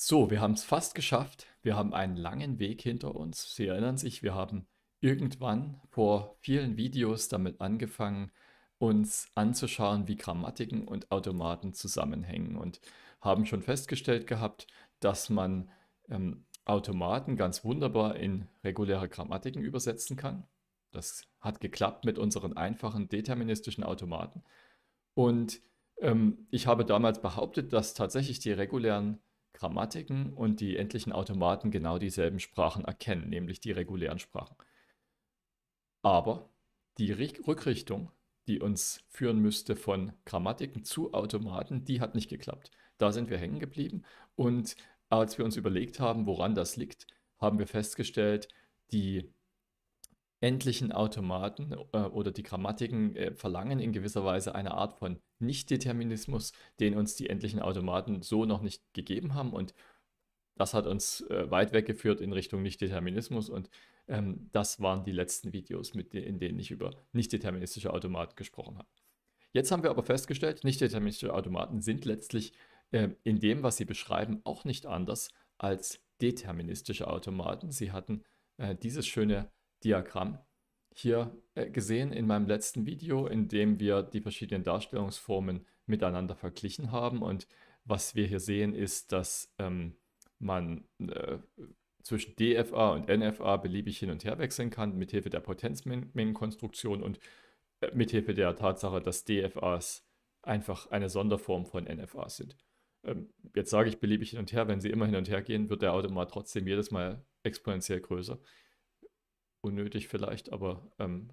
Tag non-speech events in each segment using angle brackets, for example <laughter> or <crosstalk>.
So, wir haben es fast geschafft. Wir haben einen langen Weg hinter uns. Sie erinnern sich, wir haben irgendwann vor vielen Videos damit angefangen, uns anzuschauen, wie Grammatiken und Automaten zusammenhängen und haben schon festgestellt gehabt, dass man ähm, Automaten ganz wunderbar in reguläre Grammatiken übersetzen kann. Das hat geklappt mit unseren einfachen deterministischen Automaten. Und ähm, ich habe damals behauptet, dass tatsächlich die regulären Grammatiken und die endlichen Automaten genau dieselben Sprachen erkennen, nämlich die regulären Sprachen. Aber die Rückrichtung, die uns führen müsste von Grammatiken zu Automaten, die hat nicht geklappt. Da sind wir hängen geblieben und als wir uns überlegt haben, woran das liegt, haben wir festgestellt, die endlichen Automaten äh, oder die Grammatiken äh, verlangen in gewisser Weise eine Art von Nichtdeterminismus, den uns die endlichen Automaten so noch nicht gegeben haben. Und das hat uns äh, weit weggeführt in Richtung Nichtdeterminismus. Und ähm, das waren die letzten Videos, mit de in denen ich über nichtdeterministische Automaten gesprochen habe. Jetzt haben wir aber festgestellt, nichtdeterministische Automaten sind letztlich äh, in dem, was sie beschreiben, auch nicht anders als deterministische Automaten. Sie hatten äh, dieses schöne Diagramm hier äh, gesehen in meinem letzten Video, in dem wir die verschiedenen Darstellungsformen miteinander verglichen haben. Und was wir hier sehen, ist, dass ähm, man äh, zwischen DFA und NFA beliebig hin und her wechseln kann, mithilfe der Potenzmengenkonstruktion und äh, mithilfe der Tatsache, dass DFAs einfach eine Sonderform von NFAs sind. Ähm, jetzt sage ich beliebig hin und her, wenn sie immer hin und her gehen, wird der Automat trotzdem jedes Mal exponentiell größer unnötig vielleicht, aber ähm,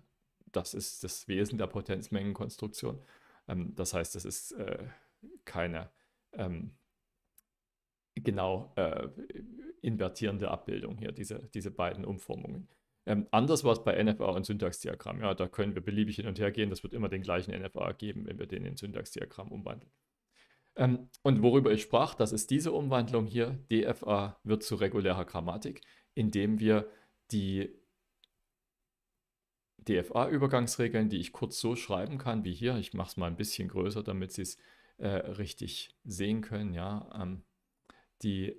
das ist das Wesen der Potenzmengenkonstruktion. Ähm, das heißt, es ist äh, keine ähm, genau äh, invertierende Abbildung hier, diese, diese beiden Umformungen. Ähm, anders war es bei NFA und Syntaxdiagramm. Ja, da können wir beliebig hin und her gehen. Das wird immer den gleichen NFA geben, wenn wir den in Syntaxdiagramm umwandeln. Ähm, und worüber ich sprach, das ist diese Umwandlung hier. DFA wird zu regulärer Grammatik, indem wir die DFA-Übergangsregeln, die ich kurz so schreiben kann wie hier. Ich mache es mal ein bisschen größer, damit Sie es äh, richtig sehen können. Ja, ähm, die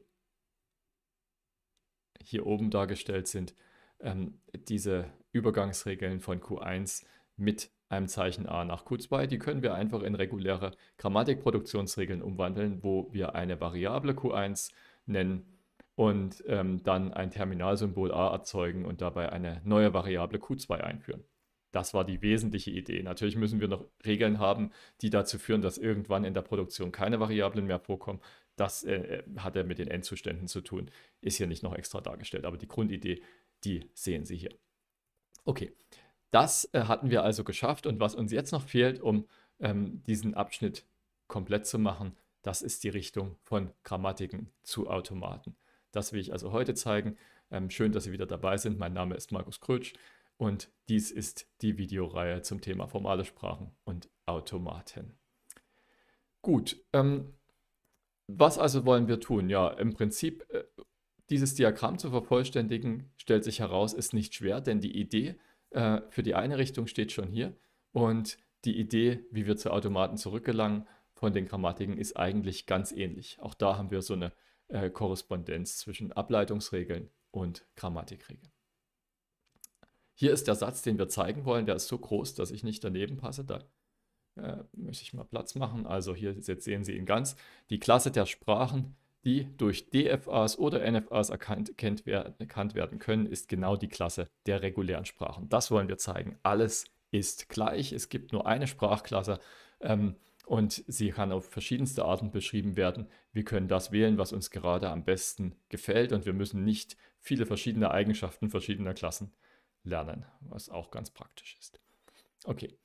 hier oben dargestellt sind, ähm, diese Übergangsregeln von Q1 mit einem Zeichen A nach Q2, die können wir einfach in reguläre Grammatikproduktionsregeln umwandeln, wo wir eine Variable Q1 nennen und ähm, dann ein Terminalsymbol a erzeugen und dabei eine neue Variable q2 einführen. Das war die wesentliche Idee. Natürlich müssen wir noch Regeln haben, die dazu führen, dass irgendwann in der Produktion keine Variablen mehr vorkommen. Das äh, äh hat er mit den Endzuständen zu tun, ist hier nicht noch extra dargestellt. Aber die Grundidee, die sehen Sie hier. Okay, das äh, hatten wir also geschafft. Und was uns jetzt noch fehlt, um ähm, diesen Abschnitt komplett zu machen, das ist die Richtung von Grammatiken zu Automaten. Das will ich also heute zeigen. Ähm, schön, dass Sie wieder dabei sind. Mein Name ist Markus Krötsch und dies ist die Videoreihe zum Thema formale Sprachen und Automaten. Gut, ähm, was also wollen wir tun? Ja, im Prinzip, äh, dieses Diagramm zu vervollständigen, stellt sich heraus, ist nicht schwer, denn die Idee äh, für die eine Richtung steht schon hier und die Idee, wie wir zu Automaten zurückgelangen, von den Grammatiken ist eigentlich ganz ähnlich. Auch da haben wir so eine äh, Korrespondenz zwischen Ableitungsregeln und Grammatikregeln. Hier ist der Satz, den wir zeigen wollen, der ist so groß, dass ich nicht daneben passe. Da äh, möchte ich mal Platz machen. Also hier jetzt sehen Sie ihn ganz. Die Klasse der Sprachen, die durch DFAs oder NFAs erkannt, werden, erkannt werden können, ist genau die Klasse der regulären Sprachen. Das wollen wir zeigen. Alles ist gleich. Es gibt nur eine Sprachklasse. Ähm, und sie kann auf verschiedenste Arten beschrieben werden. Wir können das wählen, was uns gerade am besten gefällt und wir müssen nicht viele verschiedene Eigenschaften verschiedener Klassen lernen, was auch ganz praktisch ist. Okay,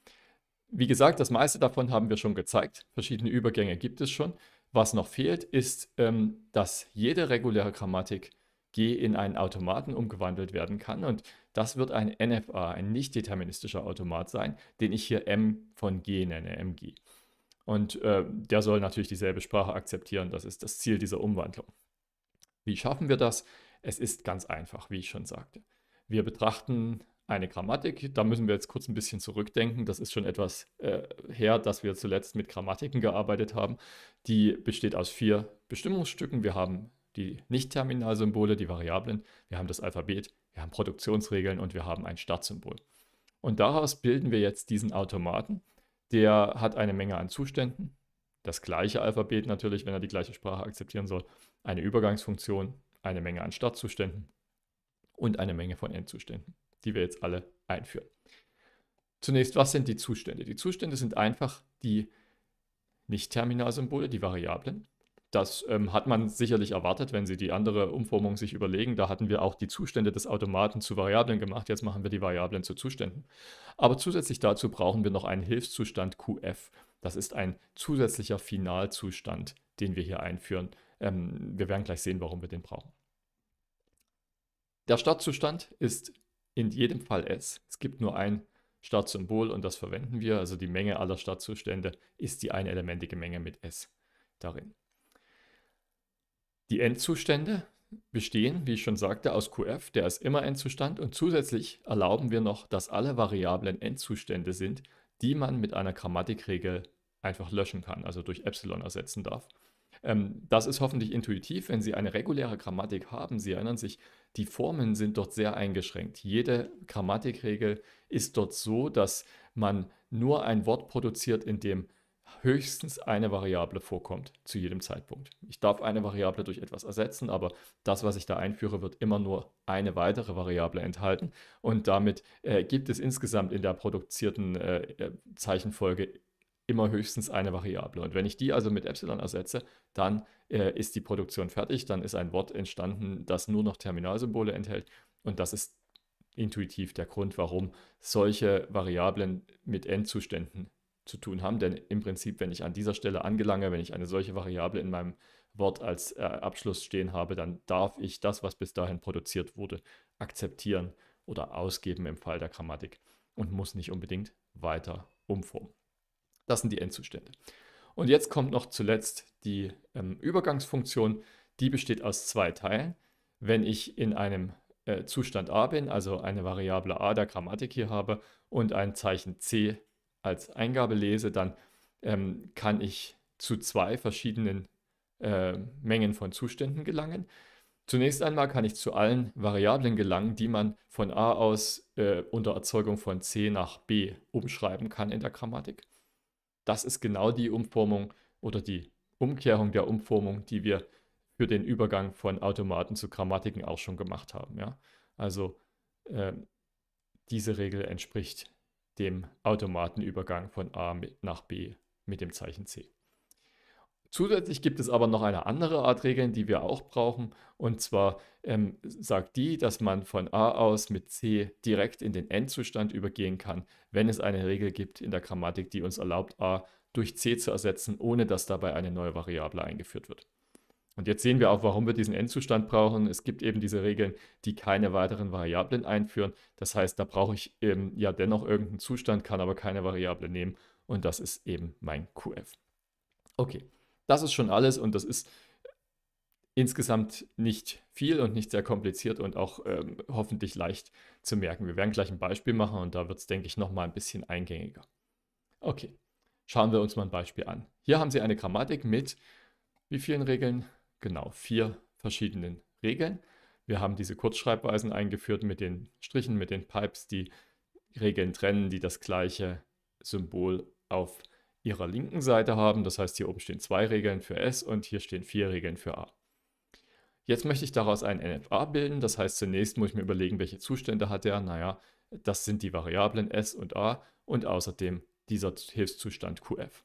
wie gesagt, das meiste davon haben wir schon gezeigt. Verschiedene Übergänge gibt es schon. Was noch fehlt, ist, ähm, dass jede reguläre Grammatik G in einen Automaten umgewandelt werden kann. Und das wird ein NFA, ein nicht-deterministischer Automat sein, den ich hier M von G nenne, MG. Und äh, der soll natürlich dieselbe Sprache akzeptieren. Das ist das Ziel dieser Umwandlung. Wie schaffen wir das? Es ist ganz einfach, wie ich schon sagte. Wir betrachten eine Grammatik. Da müssen wir jetzt kurz ein bisschen zurückdenken. Das ist schon etwas äh, her, dass wir zuletzt mit Grammatiken gearbeitet haben. Die besteht aus vier Bestimmungsstücken. Wir haben die Nicht-Terminalsymbole, die Variablen, wir haben das Alphabet, wir haben Produktionsregeln und wir haben ein Startsymbol. Und daraus bilden wir jetzt diesen Automaten der hat eine Menge an Zuständen. Das gleiche Alphabet natürlich, wenn er die gleiche Sprache akzeptieren soll. Eine Übergangsfunktion, eine Menge an Startzuständen und eine Menge von Endzuständen, die wir jetzt alle einführen. Zunächst, was sind die Zustände? Die Zustände sind einfach die Nicht-Terminalsymbole, die Variablen, das ähm, hat man sicherlich erwartet, wenn sie die andere Umformung sich überlegen. Da hatten wir auch die Zustände des Automaten zu Variablen gemacht. Jetzt machen wir die Variablen zu Zuständen. Aber zusätzlich dazu brauchen wir noch einen Hilfszustand QF. Das ist ein zusätzlicher Finalzustand, den wir hier einführen. Ähm, wir werden gleich sehen, warum wir den brauchen. Der Startzustand ist in jedem Fall S. Es gibt nur ein Startsymbol und das verwenden wir. Also die Menge aller Startzustände ist die einelementige Menge mit S darin. Die Endzustände bestehen, wie ich schon sagte, aus QF, der ist immer Endzustand und zusätzlich erlauben wir noch, dass alle Variablen Endzustände sind, die man mit einer Grammatikregel einfach löschen kann, also durch Epsilon ersetzen darf. Ähm, das ist hoffentlich intuitiv, wenn Sie eine reguläre Grammatik haben. Sie erinnern sich, die Formen sind dort sehr eingeschränkt. Jede Grammatikregel ist dort so, dass man nur ein Wort produziert, in dem höchstens eine Variable vorkommt zu jedem Zeitpunkt. Ich darf eine Variable durch etwas ersetzen, aber das, was ich da einführe, wird immer nur eine weitere Variable enthalten. Und damit äh, gibt es insgesamt in der produzierten äh, äh, Zeichenfolge immer höchstens eine Variable. Und wenn ich die also mit Epsilon ersetze, dann äh, ist die Produktion fertig, dann ist ein Wort entstanden, das nur noch Terminalsymbole enthält. Und das ist intuitiv der Grund, warum solche Variablen mit Endzuständen zu tun haben. Denn im Prinzip, wenn ich an dieser Stelle angelange, wenn ich eine solche Variable in meinem Wort als äh, Abschluss stehen habe, dann darf ich das, was bis dahin produziert wurde, akzeptieren oder ausgeben im Fall der Grammatik und muss nicht unbedingt weiter umformen. Das sind die Endzustände. Und jetzt kommt noch zuletzt die ähm, Übergangsfunktion. Die besteht aus zwei Teilen. Wenn ich in einem äh, Zustand a bin, also eine Variable a der Grammatik hier habe und ein Zeichen c als Eingabe lese, dann ähm, kann ich zu zwei verschiedenen äh, Mengen von Zuständen gelangen. Zunächst einmal kann ich zu allen Variablen gelangen, die man von A aus äh, unter Erzeugung von C nach B umschreiben kann in der Grammatik. Das ist genau die Umformung oder die Umkehrung der Umformung, die wir für den Übergang von Automaten zu Grammatiken auch schon gemacht haben. Ja? Also äh, diese Regel entspricht dem Automatenübergang von A nach B mit dem Zeichen C. Zusätzlich gibt es aber noch eine andere Art Regeln, die wir auch brauchen. Und zwar ähm, sagt die, dass man von A aus mit C direkt in den Endzustand übergehen kann, wenn es eine Regel gibt in der Grammatik, die uns erlaubt, A durch C zu ersetzen, ohne dass dabei eine neue Variable eingeführt wird. Und jetzt sehen wir auch, warum wir diesen Endzustand brauchen. Es gibt eben diese Regeln, die keine weiteren Variablen einführen. Das heißt, da brauche ich eben ja dennoch irgendeinen Zustand, kann aber keine Variable nehmen. Und das ist eben mein QF. Okay, das ist schon alles und das ist insgesamt nicht viel und nicht sehr kompliziert und auch ähm, hoffentlich leicht zu merken. Wir werden gleich ein Beispiel machen und da wird es, denke ich, nochmal ein bisschen eingängiger. Okay, schauen wir uns mal ein Beispiel an. Hier haben Sie eine Grammatik mit wie vielen Regeln? genau vier verschiedenen Regeln. Wir haben diese Kurzschreibweisen eingeführt mit den Strichen, mit den Pipes, die Regeln trennen, die das gleiche Symbol auf ihrer linken Seite haben. Das heißt, hier oben stehen zwei Regeln für S und hier stehen vier Regeln für A. Jetzt möchte ich daraus ein NFA bilden. Das heißt, zunächst muss ich mir überlegen, welche Zustände hat er. Naja, das sind die Variablen S und A und außerdem dieser Hilfszustand QF.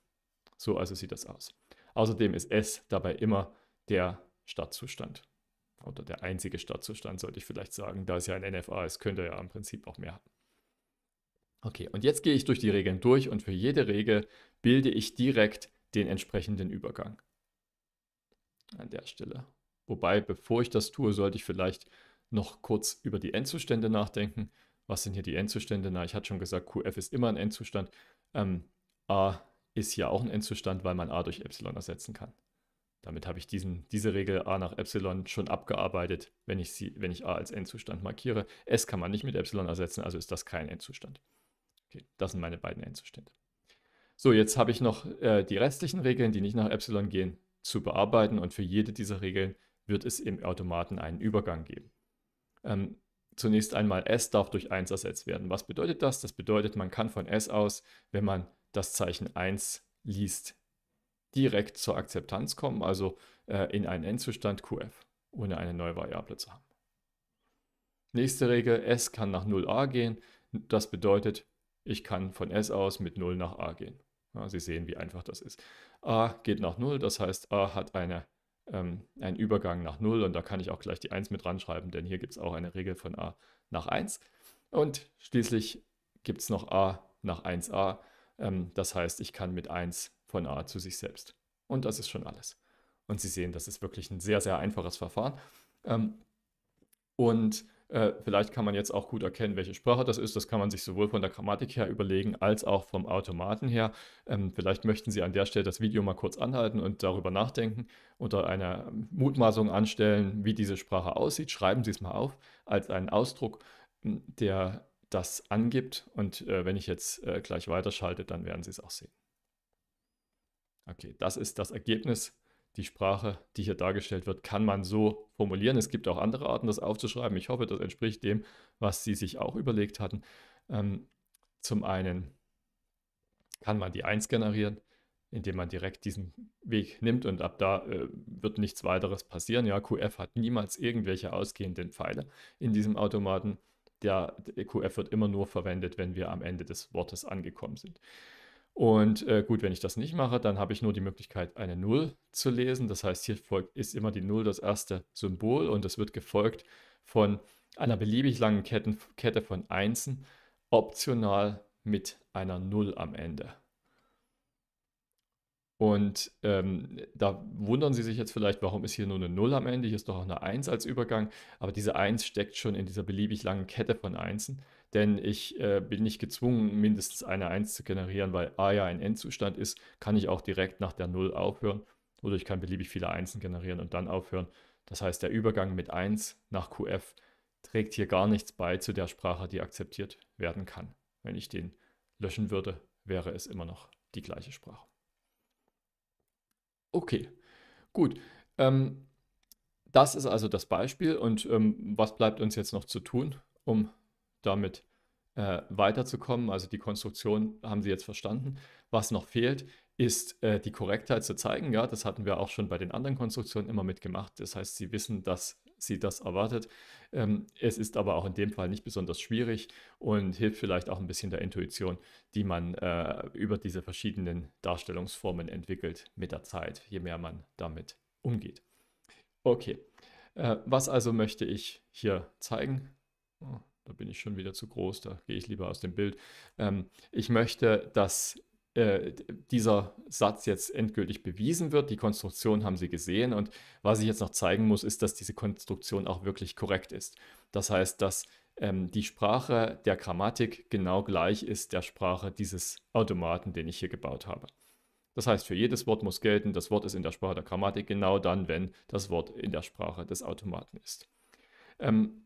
So also sieht das aus. Außerdem ist S dabei immer der Stadtzustand Oder der einzige Stadtzustand, sollte ich vielleicht sagen, da es ja ein NFA ist, könnte er ja im Prinzip auch mehr haben. Okay, und jetzt gehe ich durch die Regeln durch und für jede Regel bilde ich direkt den entsprechenden Übergang. An der Stelle. Wobei, bevor ich das tue, sollte ich vielleicht noch kurz über die Endzustände nachdenken. Was sind hier die Endzustände? Na, ich hatte schon gesagt, QF ist immer ein Endzustand. Ähm, A ist hier auch ein Endzustand, weil man A durch Epsilon ersetzen kann. Damit habe ich diesen, diese Regel a nach Epsilon schon abgearbeitet, wenn ich, sie, wenn ich a als Endzustand markiere. S kann man nicht mit Epsilon ersetzen, also ist das kein Endzustand. Okay, das sind meine beiden Endzustände. So, jetzt habe ich noch äh, die restlichen Regeln, die nicht nach Epsilon gehen, zu bearbeiten und für jede dieser Regeln wird es im Automaten einen Übergang geben. Ähm, zunächst einmal S darf durch 1 ersetzt werden. Was bedeutet das? Das bedeutet, man kann von S aus, wenn man das Zeichen 1 liest, direkt zur Akzeptanz kommen, also äh, in einen Endzustand QF, ohne eine neue Variable zu haben. Nächste Regel, S kann nach 0a gehen. Das bedeutet, ich kann von S aus mit 0 nach a gehen. Ja, Sie sehen, wie einfach das ist. a geht nach 0, das heißt, a hat eine, ähm, einen Übergang nach 0 und da kann ich auch gleich die 1 mit ranschreiben, denn hier gibt es auch eine Regel von a nach 1. Und schließlich gibt es noch a nach 1a. Ähm, das heißt, ich kann mit 1 von A zu sich selbst. Und das ist schon alles. Und Sie sehen, das ist wirklich ein sehr, sehr einfaches Verfahren. Ähm, und äh, vielleicht kann man jetzt auch gut erkennen, welche Sprache das ist. Das kann man sich sowohl von der Grammatik her überlegen, als auch vom Automaten her. Ähm, vielleicht möchten Sie an der Stelle das Video mal kurz anhalten und darüber nachdenken oder eine Mutmaßung anstellen, wie diese Sprache aussieht. Schreiben Sie es mal auf als einen Ausdruck, hm, der das angibt. Und äh, wenn ich jetzt äh, gleich weiterschalte, dann werden Sie es auch sehen. Okay, das ist das Ergebnis. Die Sprache, die hier dargestellt wird, kann man so formulieren. Es gibt auch andere Arten, das aufzuschreiben. Ich hoffe, das entspricht dem, was Sie sich auch überlegt hatten. Ähm, zum einen kann man die 1 generieren, indem man direkt diesen Weg nimmt und ab da äh, wird nichts weiteres passieren. Ja, QF hat niemals irgendwelche ausgehenden Pfeile in diesem Automaten. Der QF wird immer nur verwendet, wenn wir am Ende des Wortes angekommen sind. Und äh, gut, wenn ich das nicht mache, dann habe ich nur die Möglichkeit, eine 0 zu lesen. Das heißt, hier folgt, ist immer die 0 das erste Symbol und es wird gefolgt von einer beliebig langen Ketten, Kette von Einsen, optional mit einer 0 am Ende. Und ähm, da wundern Sie sich jetzt vielleicht, warum ist hier nur eine 0 am Ende? Hier ist doch auch eine 1 als Übergang, aber diese 1 steckt schon in dieser beliebig langen Kette von Einsen denn ich äh, bin nicht gezwungen, mindestens eine 1 zu generieren, weil A ja ein Endzustand ist, kann ich auch direkt nach der 0 aufhören oder ich kann beliebig viele Einsen generieren und dann aufhören. Das heißt, der Übergang mit 1 nach QF trägt hier gar nichts bei zu der Sprache, die akzeptiert werden kann. Wenn ich den löschen würde, wäre es immer noch die gleiche Sprache. Okay, gut. Ähm, das ist also das Beispiel und ähm, was bleibt uns jetzt noch zu tun, um damit äh, weiterzukommen. Also die Konstruktion haben sie jetzt verstanden. Was noch fehlt, ist äh, die Korrektheit zu zeigen. Ja, das hatten wir auch schon bei den anderen Konstruktionen immer mitgemacht. Das heißt, sie wissen, dass sie das erwartet. Ähm, es ist aber auch in dem Fall nicht besonders schwierig und hilft vielleicht auch ein bisschen der Intuition, die man äh, über diese verschiedenen Darstellungsformen entwickelt mit der Zeit, je mehr man damit umgeht. Okay, äh, was also möchte ich hier zeigen? Oh, da bin ich schon wieder zu groß, da gehe ich lieber aus dem Bild. Ähm, ich möchte, dass äh, dieser Satz jetzt endgültig bewiesen wird. Die Konstruktion haben Sie gesehen und was ich jetzt noch zeigen muss, ist, dass diese Konstruktion auch wirklich korrekt ist. Das heißt, dass ähm, die Sprache der Grammatik genau gleich ist der Sprache dieses Automaten, den ich hier gebaut habe. Das heißt, für jedes Wort muss gelten, das Wort ist in der Sprache der Grammatik genau dann, wenn das Wort in der Sprache des Automaten ist. Ähm,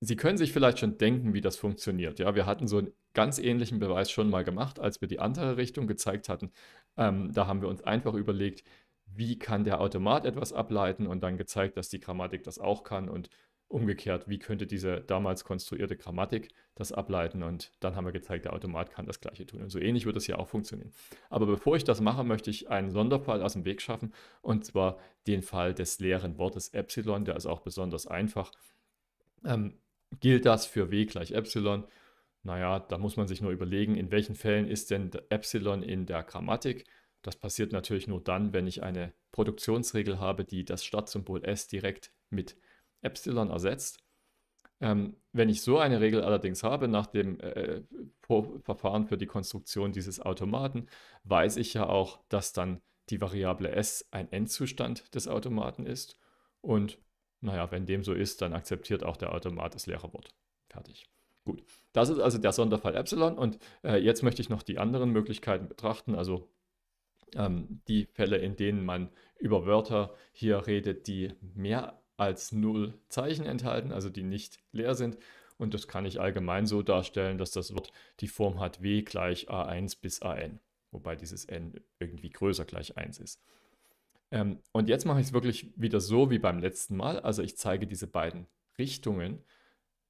Sie können sich vielleicht schon denken, wie das funktioniert. Ja, wir hatten so einen ganz ähnlichen Beweis schon mal gemacht, als wir die andere Richtung gezeigt hatten. Ähm, da haben wir uns einfach überlegt, wie kann der Automat etwas ableiten und dann gezeigt, dass die Grammatik das auch kann und umgekehrt, wie könnte diese damals konstruierte Grammatik das ableiten und dann haben wir gezeigt, der Automat kann das gleiche tun. Und so ähnlich wird es ja auch funktionieren. Aber bevor ich das mache, möchte ich einen Sonderfall aus dem Weg schaffen und zwar den Fall des leeren Wortes Epsilon, der ist auch besonders einfach. Ähm, gilt das für W gleich Epsilon? Naja, da muss man sich nur überlegen, in welchen Fällen ist denn Epsilon in der Grammatik? Das passiert natürlich nur dann, wenn ich eine Produktionsregel habe, die das Startsymbol S direkt mit Epsilon ersetzt. Ähm, wenn ich so eine Regel allerdings habe, nach dem äh, Verfahren für die Konstruktion dieses Automaten, weiß ich ja auch, dass dann die Variable S ein Endzustand des Automaten ist. Und naja, wenn dem so ist, dann akzeptiert auch der Automat das leere Wort. Fertig. Gut, das ist also der Sonderfall Epsilon und äh, jetzt möchte ich noch die anderen Möglichkeiten betrachten, also ähm, die Fälle, in denen man über Wörter hier redet, die mehr als null Zeichen enthalten, also die nicht leer sind. Und das kann ich allgemein so darstellen, dass das Wort die Form hat w gleich a1 bis an, wobei dieses n irgendwie größer gleich 1 ist. Ähm, und jetzt mache ich es wirklich wieder so wie beim letzten Mal. Also ich zeige diese beiden Richtungen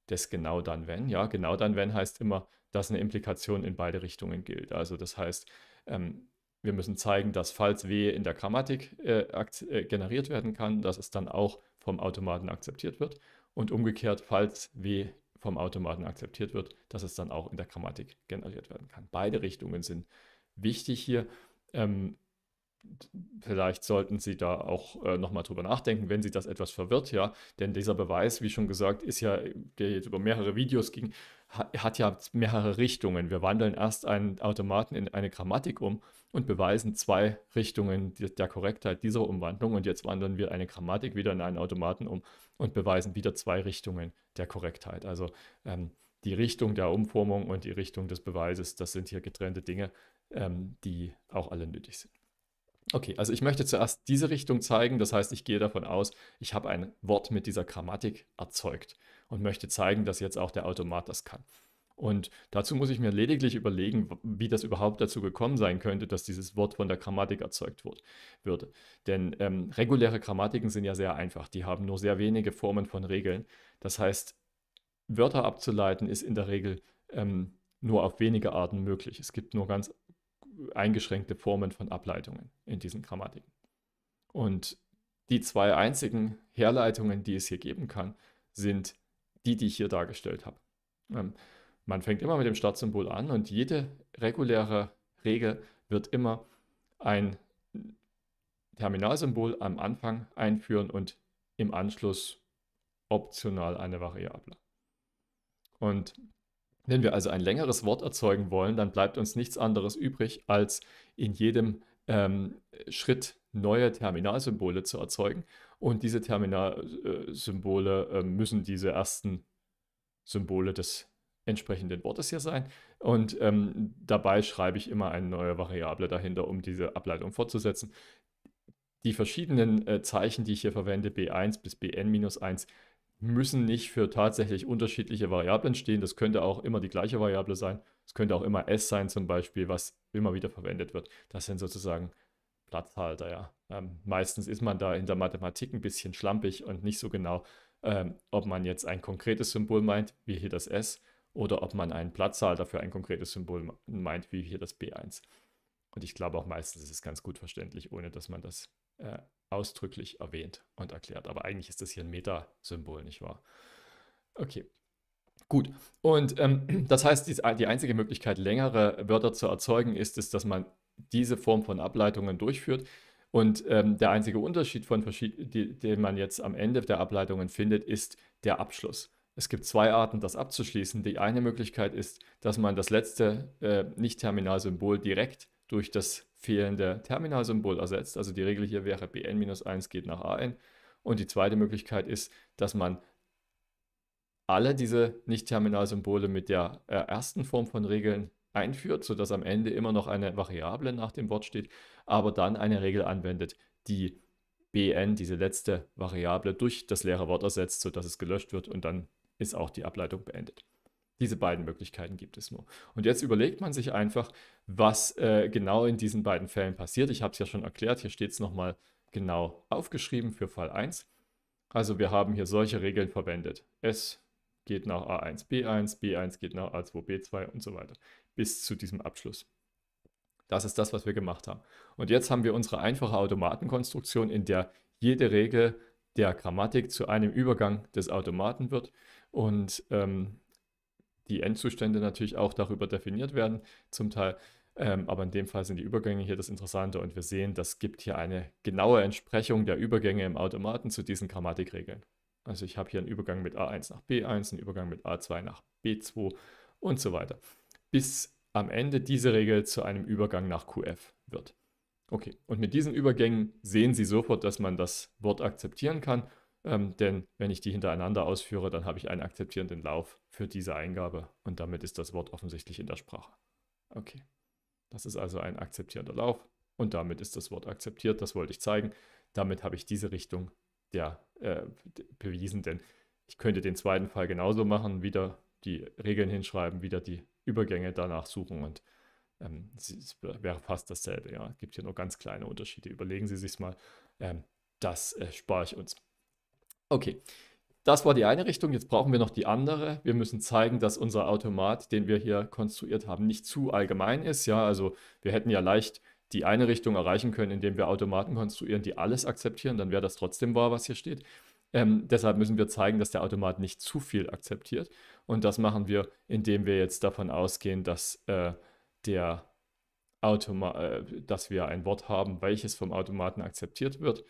des genau dann wenn. Ja, genau dann wenn heißt immer, dass eine Implikation in beide Richtungen gilt. Also das heißt, ähm, wir müssen zeigen, dass falls W in der Grammatik äh, äh, generiert werden kann, dass es dann auch vom Automaten akzeptiert wird. Und umgekehrt, falls W vom Automaten akzeptiert wird, dass es dann auch in der Grammatik generiert werden kann. Beide Richtungen sind wichtig hier. Ähm, vielleicht sollten Sie da auch äh, nochmal drüber nachdenken, wenn Sie das etwas verwirrt, ja. Denn dieser Beweis, wie schon gesagt, ist ja, der jetzt über mehrere Videos ging, ha hat ja mehrere Richtungen. Wir wandeln erst einen Automaten in eine Grammatik um und beweisen zwei Richtungen der Korrektheit dieser Umwandlung. Und jetzt wandeln wir eine Grammatik wieder in einen Automaten um und beweisen wieder zwei Richtungen der Korrektheit. Also ähm, die Richtung der Umformung und die Richtung des Beweises, das sind hier getrennte Dinge, ähm, die auch alle nötig sind. Okay, also ich möchte zuerst diese Richtung zeigen. Das heißt, ich gehe davon aus, ich habe ein Wort mit dieser Grammatik erzeugt und möchte zeigen, dass jetzt auch der Automat das kann. Und dazu muss ich mir lediglich überlegen, wie das überhaupt dazu gekommen sein könnte, dass dieses Wort von der Grammatik erzeugt wird, würde. Denn ähm, reguläre Grammatiken sind ja sehr einfach. Die haben nur sehr wenige Formen von Regeln. Das heißt, Wörter abzuleiten ist in der Regel ähm, nur auf wenige Arten möglich. Es gibt nur ganz eingeschränkte Formen von Ableitungen in diesen Grammatiken. Und die zwei einzigen Herleitungen, die es hier geben kann, sind die, die ich hier dargestellt habe. Ähm, man fängt immer mit dem Startsymbol an und jede reguläre Regel wird immer ein Terminalsymbol am Anfang einführen und im Anschluss optional eine Variable. Und wenn wir also ein längeres Wort erzeugen wollen, dann bleibt uns nichts anderes übrig, als in jedem ähm, Schritt neue Terminalsymbole zu erzeugen. Und diese Terminalsymbole äh, müssen diese ersten Symbole des entsprechenden Wortes hier sein. Und ähm, dabei schreibe ich immer eine neue Variable dahinter, um diese Ableitung fortzusetzen. Die verschiedenen äh, Zeichen, die ich hier verwende, b1 bis bn-1, müssen nicht für tatsächlich unterschiedliche Variablen stehen. Das könnte auch immer die gleiche Variable sein. Es könnte auch immer S sein zum Beispiel, was immer wieder verwendet wird. Das sind sozusagen Platzhalter, ja. Ähm, meistens ist man da in der Mathematik ein bisschen schlampig und nicht so genau, ähm, ob man jetzt ein konkretes Symbol meint, wie hier das S, oder ob man einen Platzhalter für ein konkretes Symbol meint, wie hier das B1. Und ich glaube auch meistens ist es ganz gut verständlich, ohne dass man das äh, ausdrücklich erwähnt und erklärt. Aber eigentlich ist das hier ein Meta-Symbol, nicht wahr? Okay. Gut, und ähm, <clears throat> das heißt, die, die einzige Möglichkeit, längere Wörter zu erzeugen, ist es, dass man diese Form von Ableitungen durchführt. Und ähm, der einzige Unterschied, von die, den man jetzt am Ende der Ableitungen findet, ist der Abschluss. Es gibt zwei Arten, das abzuschließen. Die eine Möglichkeit ist, dass man das letzte äh, Nicht-Terminalsymbol direkt durch das fehlende Terminalsymbol ersetzt. Also die Regel hier wäre bn-1 geht nach an. Und die zweite Möglichkeit ist, dass man alle diese Nicht-Terminalsymbole mit der äh, ersten Form von Regeln einführt, sodass am Ende immer noch eine Variable nach dem Wort steht, aber dann eine Regel anwendet, die bn, diese letzte Variable, durch das leere Wort ersetzt, sodass es gelöscht wird und dann ist auch die Ableitung beendet. Diese beiden Möglichkeiten gibt es nur. Und jetzt überlegt man sich einfach, was äh, genau in diesen beiden Fällen passiert. Ich habe es ja schon erklärt, hier steht es nochmal genau aufgeschrieben für Fall 1. Also wir haben hier solche Regeln verwendet. S geht nach A1, B1, B1 geht nach A2, B2 und so weiter. Bis zu diesem Abschluss. Das ist das, was wir gemacht haben. Und jetzt haben wir unsere einfache Automatenkonstruktion, in der jede Regel der Grammatik zu einem Übergang des Automaten wird. Und ähm, die Endzustände natürlich auch darüber definiert werden, zum Teil. Ähm, aber in dem Fall sind die Übergänge hier das Interessante und wir sehen, das gibt hier eine genaue Entsprechung der Übergänge im Automaten zu diesen Grammatikregeln. Also ich habe hier einen Übergang mit A1 nach B1, einen Übergang mit A2 nach B2 und so weiter. Bis am Ende diese Regel zu einem Übergang nach QF wird. Okay, und mit diesen Übergängen sehen Sie sofort, dass man das Wort akzeptieren kann ähm, denn wenn ich die hintereinander ausführe, dann habe ich einen akzeptierenden Lauf für diese Eingabe und damit ist das Wort offensichtlich in der Sprache. Okay, das ist also ein akzeptierender Lauf und damit ist das Wort akzeptiert. Das wollte ich zeigen. Damit habe ich diese Richtung der äh, bewiesen, denn ich könnte den zweiten Fall genauso machen, wieder die Regeln hinschreiben, wieder die Übergänge danach suchen und ähm, es wäre fast dasselbe. Ja, es gibt hier nur ganz kleine Unterschiede. Überlegen Sie sich's mal. Ähm, das äh, spare ich uns. Okay, das war die eine Richtung. Jetzt brauchen wir noch die andere. Wir müssen zeigen, dass unser Automat, den wir hier konstruiert haben, nicht zu allgemein ist. Ja, also wir hätten ja leicht die eine Richtung erreichen können, indem wir Automaten konstruieren, die alles akzeptieren. Dann wäre das trotzdem wahr, was hier steht. Ähm, deshalb müssen wir zeigen, dass der Automat nicht zu viel akzeptiert. Und das machen wir, indem wir jetzt davon ausgehen, dass äh, der Automa äh, dass wir ein Wort haben, welches vom Automaten akzeptiert wird.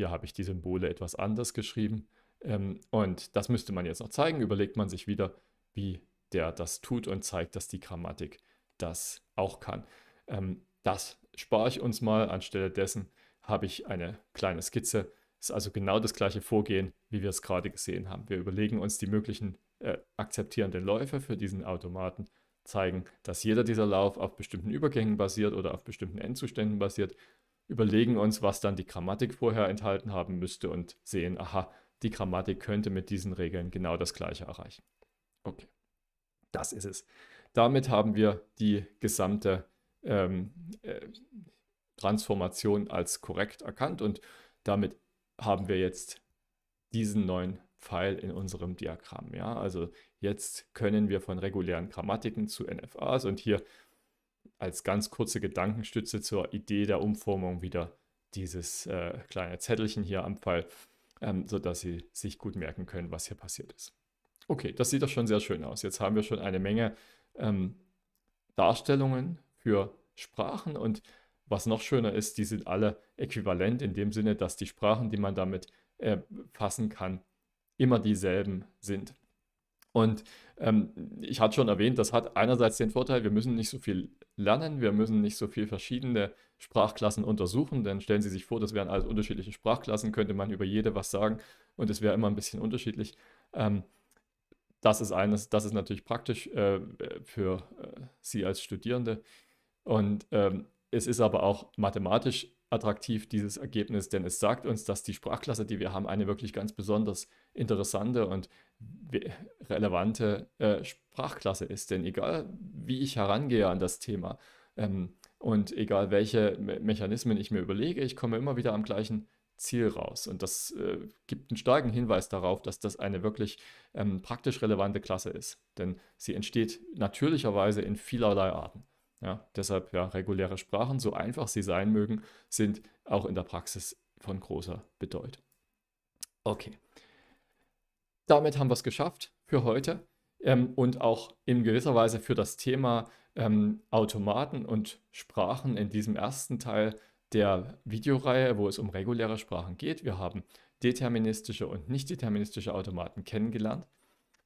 Hier habe ich die Symbole etwas anders geschrieben. Ähm, und das müsste man jetzt noch zeigen. Überlegt man sich wieder, wie der das tut und zeigt, dass die Grammatik das auch kann. Ähm, das spare ich uns mal. Anstelle dessen habe ich eine kleine Skizze. Ist also genau das gleiche Vorgehen, wie wir es gerade gesehen haben. Wir überlegen uns die möglichen äh, akzeptierenden Läufe für diesen Automaten, zeigen, dass jeder dieser Lauf auf bestimmten Übergängen basiert oder auf bestimmten Endzuständen basiert überlegen uns, was dann die Grammatik vorher enthalten haben müsste und sehen, aha, die Grammatik könnte mit diesen Regeln genau das Gleiche erreichen. Okay, das ist es. Damit haben wir die gesamte ähm, äh, Transformation als korrekt erkannt und damit haben wir jetzt diesen neuen Pfeil in unserem Diagramm. Ja? Also jetzt können wir von regulären Grammatiken zu NFAs und hier als ganz kurze Gedankenstütze zur Idee der Umformung wieder dieses äh, kleine Zettelchen hier am Pfeil, ähm, sodass Sie sich gut merken können, was hier passiert ist. Okay, das sieht doch schon sehr schön aus. Jetzt haben wir schon eine Menge ähm, Darstellungen für Sprachen und was noch schöner ist, die sind alle äquivalent in dem Sinne, dass die Sprachen, die man damit äh, fassen kann, immer dieselben sind. Und ähm, ich hatte schon erwähnt, das hat einerseits den Vorteil, wir müssen nicht so viel lernen. Wir müssen nicht so viel verschiedene Sprachklassen untersuchen, denn stellen Sie sich vor, das wären alles unterschiedliche Sprachklassen, könnte man über jede was sagen und es wäre immer ein bisschen unterschiedlich. Ähm, das ist eines, das ist natürlich praktisch äh, für äh, Sie als Studierende. Und ähm, es ist aber auch mathematisch attraktiv, dieses Ergebnis, denn es sagt uns, dass die Sprachklasse, die wir haben, eine wirklich ganz besonders interessante und relevante äh, Sprachklasse ist. Denn egal, wie ich herangehe an das Thema ähm, und egal, welche Me Mechanismen ich mir überlege, ich komme immer wieder am gleichen Ziel raus. Und das äh, gibt einen starken Hinweis darauf, dass das eine wirklich ähm, praktisch relevante Klasse ist. Denn sie entsteht natürlicherweise in vielerlei Arten. Ja, deshalb ja, reguläre Sprachen, so einfach sie sein mögen, sind auch in der Praxis von großer Bedeutung. Okay. Damit haben wir es geschafft für heute ähm, und auch in gewisser Weise für das Thema ähm, Automaten und Sprachen in diesem ersten Teil der Videoreihe, wo es um reguläre Sprachen geht. Wir haben deterministische und nicht deterministische Automaten kennengelernt.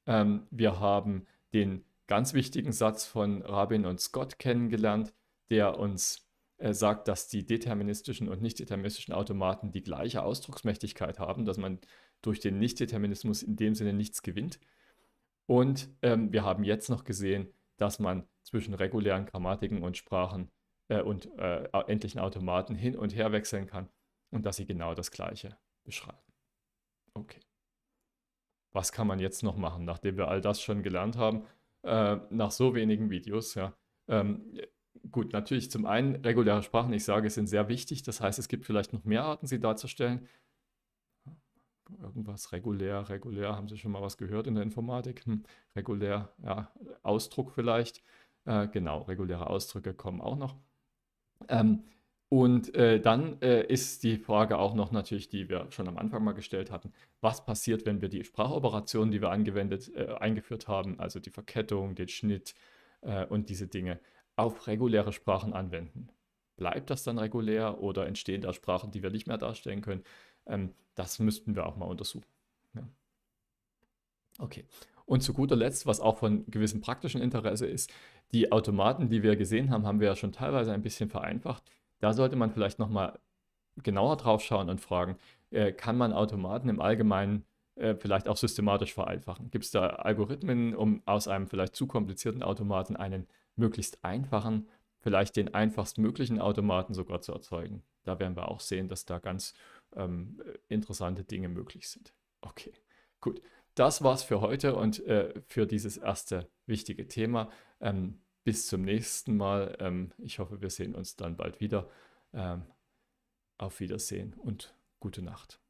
Ähm, wir haben den ganz wichtigen Satz von Rabin und Scott kennengelernt, der uns äh, sagt, dass die deterministischen und nicht-deterministischen Automaten die gleiche Ausdrucksmächtigkeit haben, dass man durch den Nichtdeterminismus in dem Sinne nichts gewinnt. Und ähm, wir haben jetzt noch gesehen, dass man zwischen regulären Grammatiken und Sprachen äh, und äh, endlichen Automaten hin und her wechseln kann und dass sie genau das Gleiche beschreiben. Okay. Was kann man jetzt noch machen, nachdem wir all das schon gelernt haben? Äh, nach so wenigen Videos. Ja. Ähm, gut, natürlich zum einen reguläre Sprachen, ich sage, sind sehr wichtig. Das heißt, es gibt vielleicht noch mehr Arten, sie darzustellen. Irgendwas regulär, regulär, haben Sie schon mal was gehört in der Informatik? Hm, regulär, ja, Ausdruck vielleicht. Äh, genau, reguläre Ausdrücke kommen auch noch. Ähm, und äh, dann äh, ist die Frage auch noch natürlich, die wir schon am Anfang mal gestellt hatten, was passiert, wenn wir die Sprachoperationen, die wir angewendet, äh, eingeführt haben, also die Verkettung, den Schnitt äh, und diese Dinge, auf reguläre Sprachen anwenden? Bleibt das dann regulär oder entstehen da Sprachen, die wir nicht mehr darstellen können? Ähm, das müssten wir auch mal untersuchen. Ja. Okay. Und zu guter Letzt, was auch von gewissem praktischen Interesse ist, die Automaten, die wir gesehen haben, haben wir ja schon teilweise ein bisschen vereinfacht. Da sollte man vielleicht nochmal genauer drauf schauen und fragen, äh, kann man Automaten im Allgemeinen äh, vielleicht auch systematisch vereinfachen? Gibt es da Algorithmen, um aus einem vielleicht zu komplizierten Automaten einen möglichst einfachen, vielleicht den einfachstmöglichen Automaten sogar zu erzeugen? Da werden wir auch sehen, dass da ganz ähm, interessante Dinge möglich sind. Okay, gut. Das war's für heute und äh, für dieses erste wichtige Thema. Ähm, bis zum nächsten Mal. Ähm, ich hoffe, wir sehen uns dann bald wieder. Ähm, auf Wiedersehen und gute Nacht.